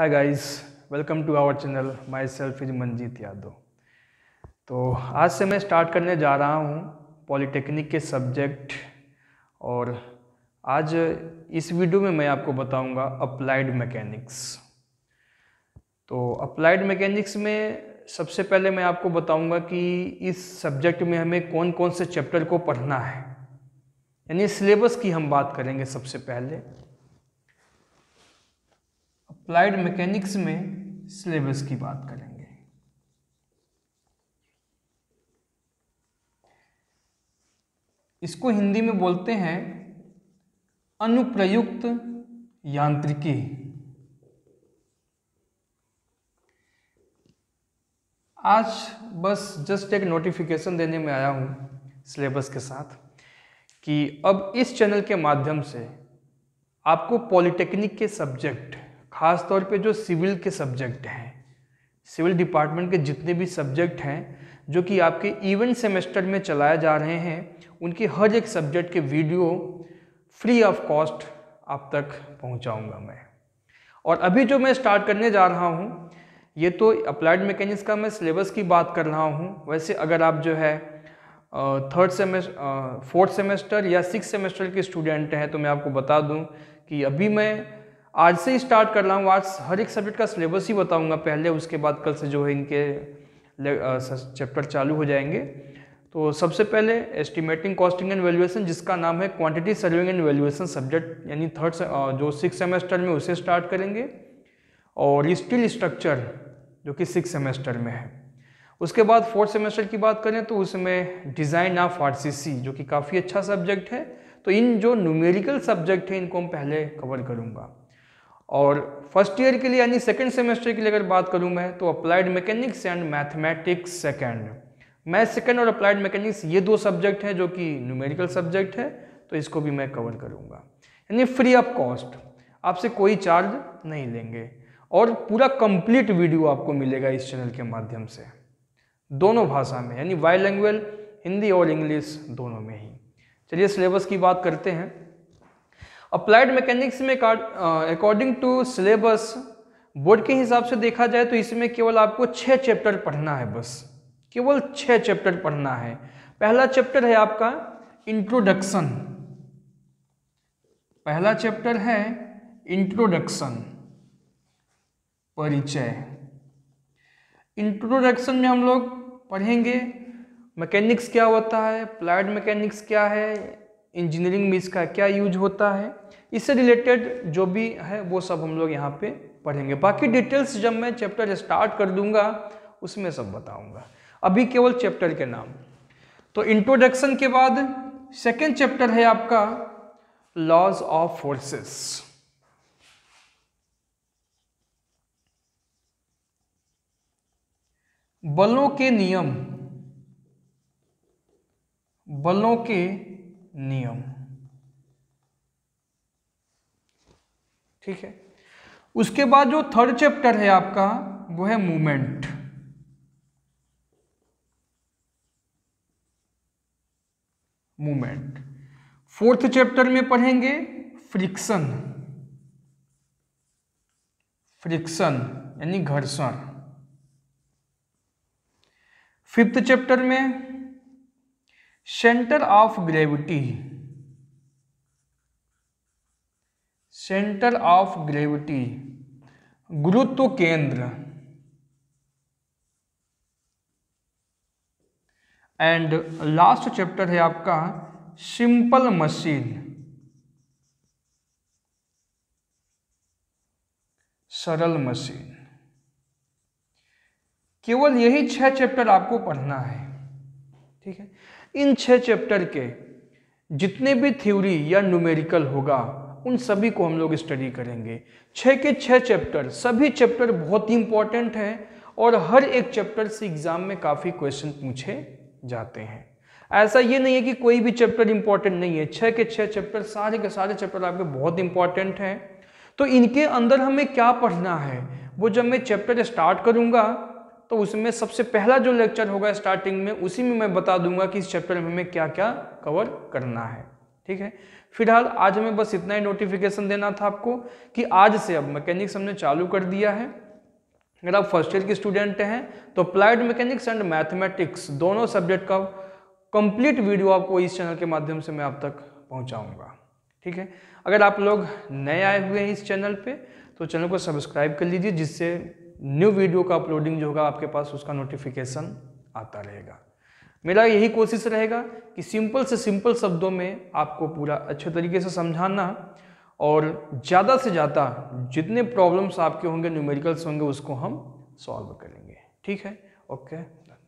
hi guys welcome to our channel myself is Manjeet Yadav तो आज से मैं स्टार्ट करने जा रहा हूँ पॉलिटेक्निक के सब्जेक्ट और आज इस वीडियो में मैं आपको बताऊंगा अप्लाइड मैकेनिक्स तो अप्लाइड मैकेनिक्स में सबसे पहले मैं आपको बताऊंगा कि इस सब्जेक्ट में हमें कौन कौन से चैप्टर को पढ़ना है यानी सिलेबस की हम बात करेंगे सबसे पहले अप्लाइड मैकेनिक्स में सिलेबस की बात करेंगे इसको हिंदी में बोलते हैं अनुप्रयुक्त यांत्रिकी आज बस जस्ट एक नोटिफिकेशन देने में आया हूँ सिलेबस के साथ कि अब इस चैनल के माध्यम से आपको पॉलिटेक्निक के सब्जेक्ट ख़ास तौर पे जो सिविल के सब्जेक्ट हैं सिविल डिपार्टमेंट के जितने भी सब्जेक्ट हैं जो कि आपके इवेंट सेमेस्टर में चलाए जा रहे हैं उनके हर एक सब्जेक्ट के वीडियो फ्री ऑफ कॉस्ट आप तक पहुंचाऊंगा मैं और अभी जो मैं स्टार्ट करने जा रहा हूं ये तो अप्लाइड मैकेनिक्स का मैं सिलेबस की बात कर रहा हूं वैसे अगर आप जो है थर्ड सेमेस्टर फोर्थ सेमेस्टर या सिक्स सेमेस्टर के स्टूडेंट हैं तो मैं आपको बता दूं कि अभी मैं आज से ही स्टार्ट कर रहा हूँ आज हर एक सब्जेक्ट का सिलेबस ही बताऊँगा पहले उसके बाद कल से जो है इनके चैप्टर चालू हो जाएंगे तो सबसे पहले एस्टिमेटिंग कॉस्टिंग एंड वैल्यूएशन जिसका नाम है quantity surveying and valuation subject यानी थर्ड जो सिक्स सेमेस्टर में उसे स्टार्ट करेंगे और स्टील स्ट्रक्चर जो कि सिक्स सेमेस्टर में है उसके बाद फोर्थ सेमेस्टर की बात करें तो उसमें डिज़ाइन ऑफ आर जो कि काफ़ी अच्छा सब्जेक्ट है तो इन जो न्यूमेरिकल सब्जेक्ट हैं इनको हम पहले कवर करूँगा और फर्स्ट ईयर के लिए यानी सेकेंड सेमेस्टर के लिए अगर बात करूँ मैं तो applied mechanics and mathematics second math second और अप्लाइड मैकेनिक्स ये दो सब्जेक्ट हैं जो कि न्यूमेरिकल सब्जेक्ट है तो इसको भी मैं कवर करूँगा यानी फ्री ऑफ कॉस्ट आपसे कोई चार्ज नहीं लेंगे और पूरा कंप्लीट वीडियो आपको मिलेगा इस चैनल के माध्यम से दोनों भाषा में यानी वाई लैंग्वेज हिंदी और इंग्लिश दोनों में ही चलिए सिलेबस की बात करते हैं अप्लाइड मैकेनिक्स में अकॉर्डिंग टू सिलेबस बोर्ड के हिसाब से देखा जाए तो इसमें केवल आपको छः चैप्टर पढ़ना है बस केवल छः चैप्टर पढ़ना है पहला चैप्टर है आपका इंट्रोडक्शन पहला चैप्टर है इंट्रोडक्शन परिचय इंट्रोडक्शन में हम लोग पढ़ेंगे मैकेनिक्स क्या होता है अप्लाइड मैकेनिक्स क्या है इंजीनियरिंग में इसका क्या यूज होता है इससे रिलेटेड जो भी है वो सब हम लोग यहाँ पे पढ़ेंगे बाकी डिटेल्स जब मैं चैप्टर स्टार्ट कर दूंगा उसमें सब बताऊंगा अभी केवल चैप्टर के नाम तो इंट्रोडक्शन के बाद सेकेंड चैप्टर है आपका लॉज ऑफ फोर्सेस बलों के नियम बलों के नियम ठीक है उसके बाद जो थर्ड चैप्टर है आपका वो है मूवमेंट मूवमेंट फोर्थ चैप्टर में पढ़ेंगे फ्रिक्शन फ्रिक्शन यानी घर्षण फिफ्थ चैप्टर में centre of gravity centre of gravity गुरुत्व केंद्र एंड लास्ट चैप्टर है आपका सिंपल मशीन सरल मशीन केवल यही छह चैप्टर आपको पढ़ना है ठीक है इन छः चैप्टर के जितने भी थ्योरी या न्यूमेरिकल होगा उन सभी को हम लोग स्टडी करेंगे छः के छः चैप्टर सभी चैप्टर बहुत ही इंपॉर्टेंट हैं और हर एक चैप्टर से एग्ज़ाम में काफ़ी क्वेश्चन पूछे जाते हैं ऐसा ये नहीं है कि कोई भी चैप्टर इंपॉर्टेंट नहीं है छः के छः चैप्टर सारे के सारे चैप्टर आपके बहुत इंपॉर्टेंट हैं तो इनके अंदर हमें क्या पढ़ना है वो जब मैं चैप्टर स्टार्ट करूँगा तो उसमें सबसे पहला जो लेक्चर होगा स्टार्टिंग में उसी में मैं बता दूंगा कि इस चैप्टर में हमें क्या क्या कवर करना है ठीक है फिलहाल आज हमें बस इतना ही नोटिफिकेशन देना था आपको कि आज से अब मैकेनिक्स हमने चालू कर दिया है अगर आप फर्स्ट ईयर के स्टूडेंट हैं तो अप्लाइड मैकेनिक्स एंड मैथमेटिक्स दोनों सब्जेक्ट का कंप्लीट वीडियो आपको इस चैनल के माध्यम से मैं आप तक पहुंचाऊंगा ठीक है अगर आप लोग नए आए हुए हैं इस चैनल पे तो चैनल को सब्सक्राइब कर लीजिए जिससे न्यू वीडियो का अपलोडिंग जो होगा आपके पास उसका नोटिफिकेशन आता रहेगा मेरा यही कोशिश रहेगा कि सिंपल से सिंपल शब्दों में आपको पूरा अच्छे तरीके से समझाना और ज़्यादा से ज़्यादा जितने प्रॉब्लम्स आपके होंगे न्यूमेरिकल्स होंगे उसको हम सॉल्व करेंगे ठीक है ओके